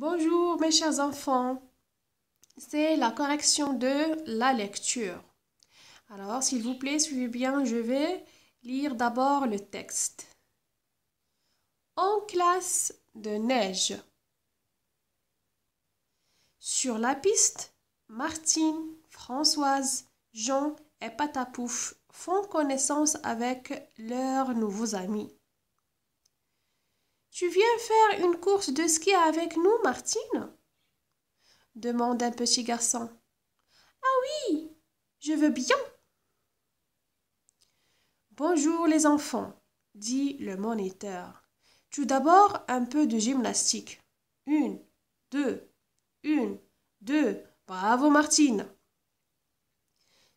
Bonjour mes chers enfants, c'est la correction de la lecture. Alors s'il vous plaît, suivez bien, je vais lire d'abord le texte. En classe de neige. Sur la piste, Martine, Françoise, Jean et Patapouf font connaissance avec leurs nouveaux amis. Tu viens faire une course de ski avec nous, Martine demande un petit garçon. Ah oui, je veux bien. Bonjour les enfants, dit le moniteur. Tout d'abord un peu de gymnastique. Une, deux, une, deux. Bravo Martine.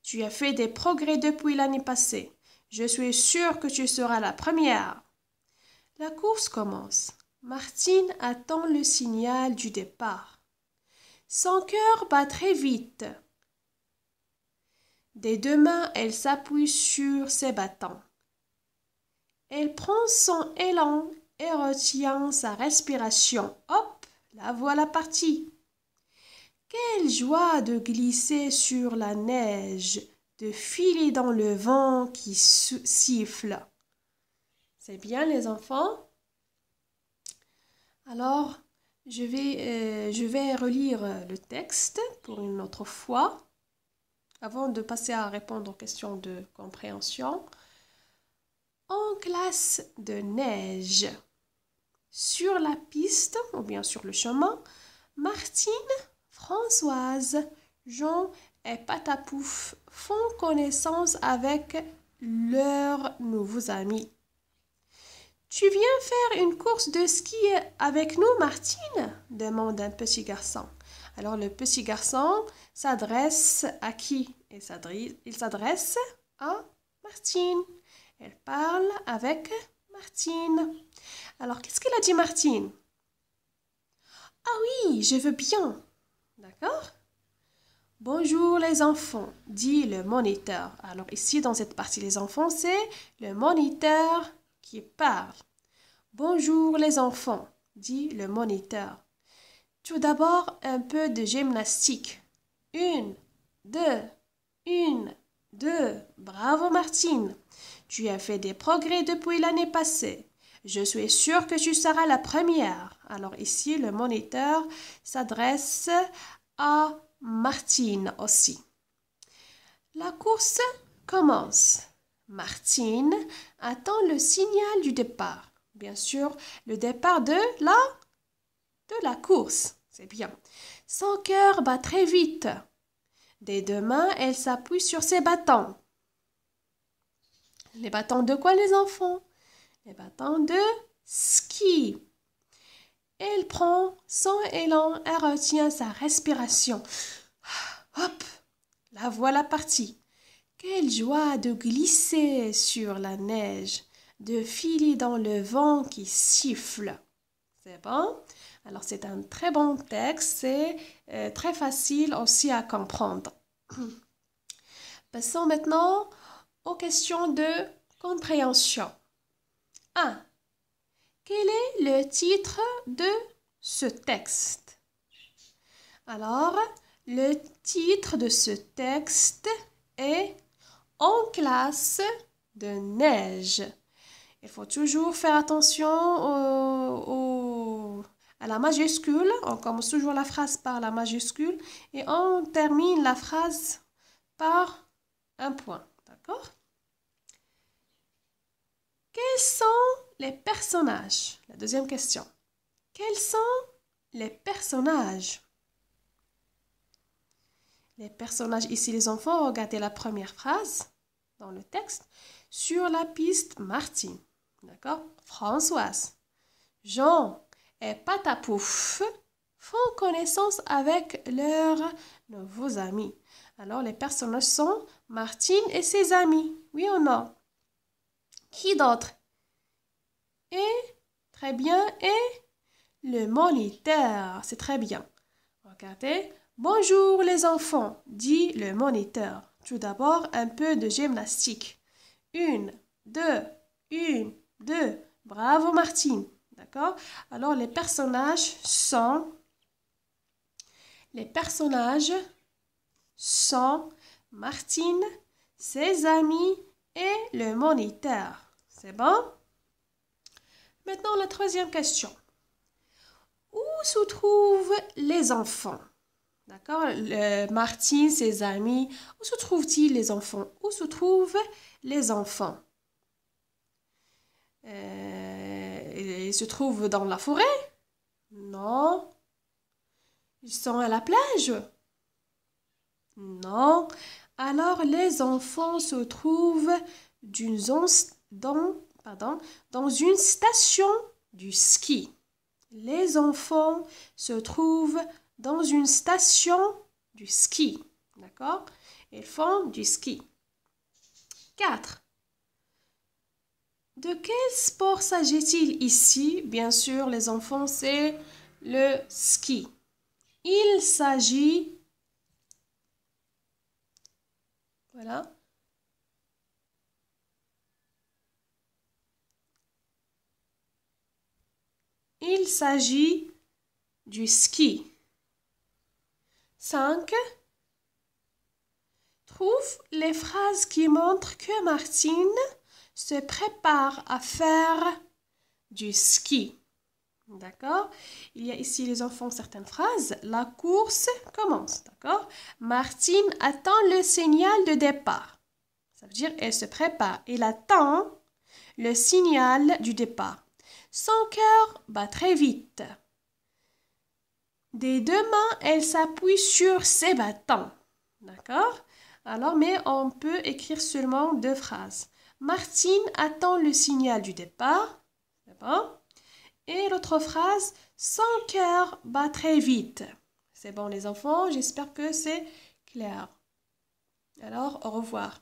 Tu as fait des progrès depuis l'année passée. Je suis sûre que tu seras la première. La course commence. Martine attend le signal du départ. Son cœur bat très vite. Des deux mains, elle s'appuie sur ses battants. Elle prend son élan et retient sa respiration. Hop, la voilà partie. Quelle joie de glisser sur la neige, de filer dans le vent qui siffle. C'est bien les enfants Alors, je vais, euh, je vais relire euh, le texte pour une autre fois avant de passer à répondre aux questions de compréhension. En classe de neige, sur la piste ou bien sur le chemin, Martine, Françoise, Jean et Patapouf font connaissance avec leurs nouveaux amis. Tu viens faire une course de ski avec nous, Martine demande un petit garçon. Alors le petit garçon s'adresse à qui Il s'adresse à Martine. Elle parle avec Martine. Alors qu'est-ce qu'elle a dit, Martine Ah oui, je veux bien. D'accord Bonjour les enfants, dit le moniteur. Alors ici, dans cette partie, les enfants, c'est le moniteur qui parle. Bonjour les enfants, dit le moniteur. Tout d'abord un peu de gymnastique. Une, deux, une, deux. Bravo Martine. Tu as fait des progrès depuis l'année passée. Je suis sûre que tu seras la première. Alors ici, le moniteur s'adresse à Martine aussi. La course commence. Martine attend le signal du départ. Bien sûr, le départ de la de la course. C'est bien. Son cœur bat très vite. Dès demain, elle s'appuie sur ses bâtons. Les bâtons de quoi les enfants Les bâtons de ski. Elle prend son élan et retient sa respiration. Ah, hop, la voilà partie. Quelle joie de glisser sur la neige, de filer dans le vent qui siffle. C'est bon Alors c'est un très bon texte, c'est euh, très facile aussi à comprendre. Passons maintenant aux questions de compréhension. 1. Quel est le titre de ce texte Alors, le titre de ce texte est en classe de neige. Il faut toujours faire attention à la majuscule. On commence toujours la phrase par la majuscule et on termine la phrase par un point. D'accord Quels sont les personnages La deuxième question. Quels sont les personnages les personnages, ici les enfants, regardez la première phrase dans le texte. Sur la piste, Martine. D'accord Françoise. Jean et Patapouf font connaissance avec leurs nouveaux amis. Alors les personnages sont Martine et ses amis. Oui ou non Qui d'autre Et très bien. Et le moniteur. C'est très bien. Regardez. Bonjour les enfants, dit le moniteur. Tout d'abord, un peu de gymnastique. Une, deux, une, deux. Bravo Martine. D'accord Alors les personnages sont les personnages sont Martine, ses amis et le moniteur. C'est bon Maintenant la troisième question. Où se trouvent les enfants D'accord Martine, ses amis, où se trouvent-ils les enfants Où se trouvent les enfants euh, Ils se trouvent dans la forêt Non. Ils sont à la plage Non. Alors les enfants se trouvent dans, dans une station du ski. Les enfants se trouvent dans une station du ski. D'accord Elles font du ski. 4. De quel sport s'agit-il ici Bien sûr, les enfants, c'est le ski. Il s'agit... Voilà. Il s'agit du ski. 5. Trouve les phrases qui montrent que Martine se prépare à faire du ski. D'accord Il y a ici les enfants certaines phrases. La course commence, d'accord Martine attend le signal de départ. Ça veut dire elle se prépare. Elle attend le signal du départ. Son cœur bat très vite. Des deux mains, elle s'appuie sur ses bâtons. D'accord Alors, mais on peut écrire seulement deux phrases. Martine attend le signal du départ. D'accord? Et l'autre phrase, son cœur bat très vite. C'est bon les enfants, j'espère que c'est clair. Alors, au revoir.